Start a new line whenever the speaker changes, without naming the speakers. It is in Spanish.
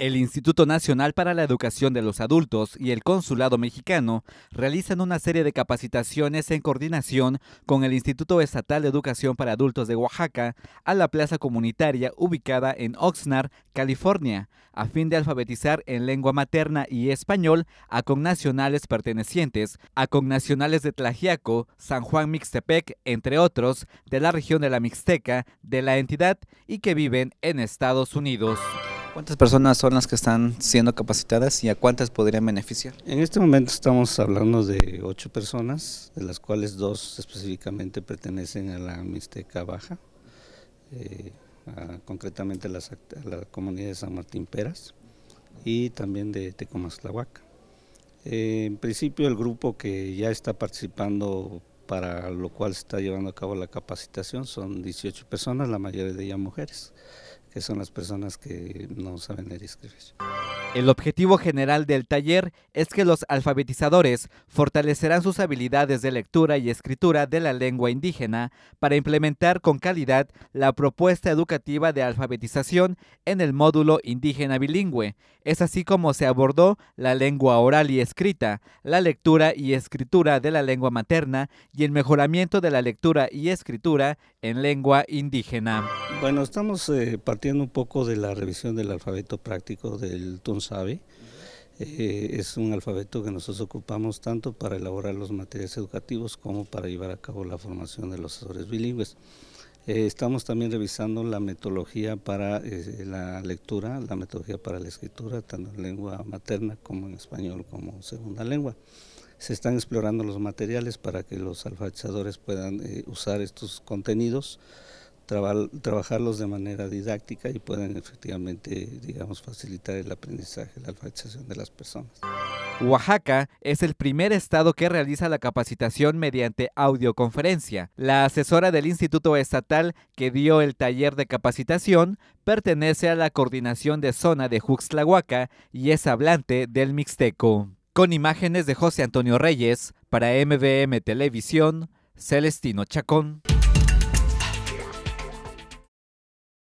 El Instituto Nacional para la Educación de los Adultos y el Consulado Mexicano realizan una serie de capacitaciones en coordinación con el Instituto Estatal de Educación para Adultos de Oaxaca a la plaza comunitaria ubicada en Oxnard, California, a fin de alfabetizar en lengua materna y español a connacionales pertenecientes a connacionales de Tlajiaco, San Juan Mixtepec, entre otros, de la región de la Mixteca, de la entidad y que viven en Estados Unidos. ¿Cuántas personas son las que están siendo capacitadas y a cuántas podrían beneficiar?
En este momento estamos hablando de ocho personas, de las cuales dos específicamente pertenecen a la Mixteca Baja, eh, concretamente a, la comunidad de San Martín Peras y también de Tecomaztlahuaca. Eh, en principio el grupo que ya está participando para lo cual se está llevando a cabo la capacitación son 18 personas, la mayoría de ellas mujeres que son las personas que no saben leer y escribir. El objetivo general del taller
es que los alfabetizadores fortalecerán sus habilidades de lectura y escritura de la lengua indígena para implementar con calidad la propuesta educativa de alfabetización en el módulo indígena bilingüe. Es así como se abordó la lengua oral y escrita, la lectura y escritura de la lengua materna y el mejoramiento de la lectura y escritura en lengua indígena.
Bueno, estamos eh, partiendo un poco de la revisión del alfabeto práctico del Tunsabe. Eh, es un alfabeto que nosotros ocupamos tanto para elaborar los materiales educativos como para llevar a cabo la formación de los asesores bilingües. Eh, estamos también revisando la metodología para la lectura, la metodología para la escritura, tanto en lengua materna como en español como segunda lengua. Se están explorando los materiales para que los alfabetizadores puedan usar estos contenidos trabajarlos de manera didáctica y pueden efectivamente, digamos, facilitar el aprendizaje, la alfabetización de las personas.
Oaxaca es el primer estado que realiza la capacitación mediante audioconferencia. La asesora del Instituto Estatal que dio el taller de capacitación pertenece a la coordinación de zona de Juxtlahuaca y es hablante del Mixteco. Con imágenes de José Antonio Reyes, para MVM Televisión, Celestino Chacón.